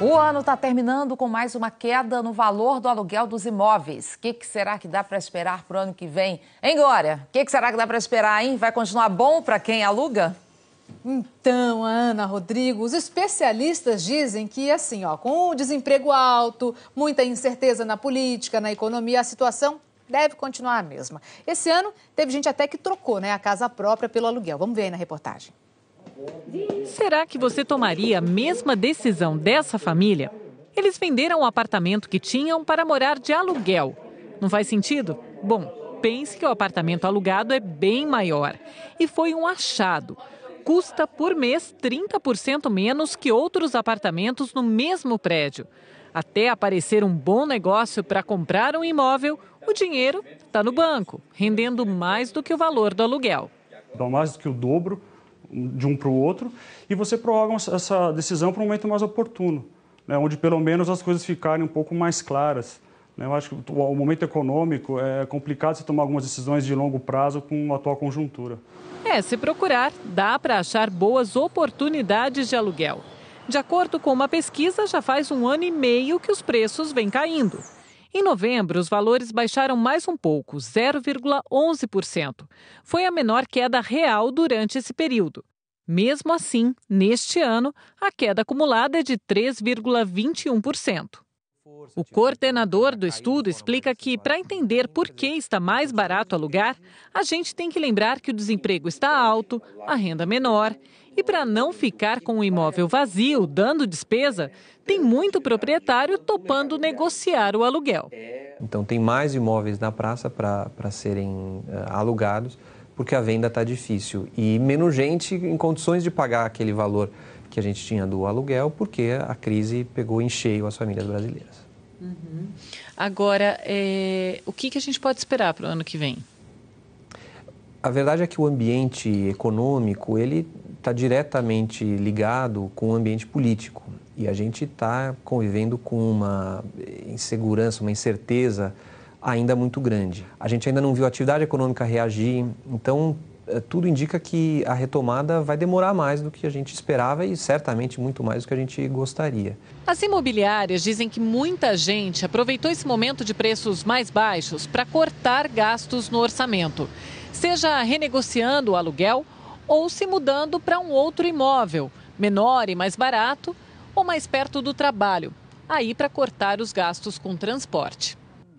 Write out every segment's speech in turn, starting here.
O ano está terminando com mais uma queda no valor do aluguel dos imóveis. O que, que, será que dá para esperar para o ano que vem? Hein, Glória? O que, que será que dá para esperar, hein? Vai continuar bom para quem aluga? Então, Ana, Rodrigo, os especialistas dizem que, assim, ó, com o desemprego alto, muita incerteza na política, na economia, a situação deve continuar a mesma. Esse ano, teve gente até que trocou né, a casa própria pelo aluguel. Vamos ver aí na reportagem. Será que você tomaria a mesma decisão dessa família? Eles venderam o apartamento que tinham para morar de aluguel. Não faz sentido? Bom, pense que o apartamento alugado é bem maior e foi um achado. Custa por mês 30% menos que outros apartamentos no mesmo prédio. Até aparecer um bom negócio para comprar um imóvel, o dinheiro está no banco, rendendo mais do que o valor do aluguel. Dá então, mais do que o dobro de um para o outro e você prorroga essa decisão para um momento mais oportuno, né, onde pelo menos as coisas ficarem um pouco mais claras. Né? Eu acho que o momento econômico é complicado se tomar algumas decisões de longo prazo com a atual conjuntura. É, se procurar, dá para achar boas oportunidades de aluguel. De acordo com uma pesquisa, já faz um ano e meio que os preços vêm caindo. Em novembro, os valores baixaram mais um pouco, 0,11%. Foi a menor queda real durante esse período. Mesmo assim, neste ano, a queda acumulada é de 3,21%. O coordenador do estudo explica que, para entender por que está mais barato alugar, a gente tem que lembrar que o desemprego está alto, a renda menor. E para não ficar com o imóvel vazio, dando despesa, tem muito proprietário topando negociar o aluguel. Então, tem mais imóveis na praça para pra serem uh, alugados, porque a venda está difícil. E menos gente em condições de pagar aquele valor que a gente tinha do aluguel, porque a crise pegou em cheio as famílias brasileiras. Uhum. Agora, é, o que, que a gente pode esperar para o ano que vem? A verdade é que o ambiente econômico ele está diretamente ligado com o ambiente político e a gente está convivendo com uma insegurança, uma incerteza ainda muito grande. A gente ainda não viu a atividade econômica reagir, então eh, tudo indica que a retomada vai demorar mais do que a gente esperava e certamente muito mais do que a gente gostaria. As imobiliárias dizem que muita gente aproveitou esse momento de preços mais baixos para cortar gastos no orçamento, seja renegociando o aluguel ou se mudando para um outro imóvel, menor e mais barato, ou mais perto do trabalho, aí para cortar os gastos com transporte.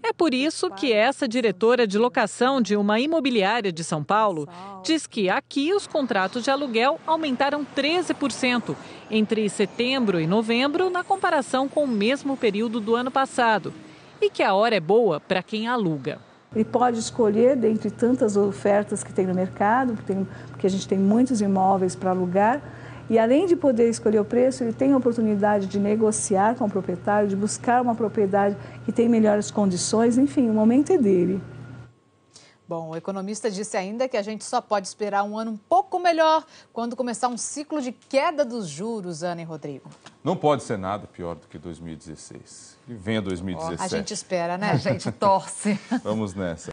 É por isso que essa diretora de locação de uma imobiliária de São Paulo diz que aqui os contratos de aluguel aumentaram 13% entre setembro e novembro na comparação com o mesmo período do ano passado e que a hora é boa para quem aluga. Ele pode escolher dentre tantas ofertas que tem no mercado, porque, porque a gente tem muitos imóveis para alugar, e além de poder escolher o preço, ele tem a oportunidade de negociar com o proprietário, de buscar uma propriedade que tem melhores condições, enfim, o momento é dele. Bom, o economista disse ainda que a gente só pode esperar um ano um pouco melhor quando começar um ciclo de queda dos juros, Ana e Rodrigo. Não pode ser nada pior do que 2016. E venha 2017. Oh, a gente espera, né? A gente torce. Vamos nessa.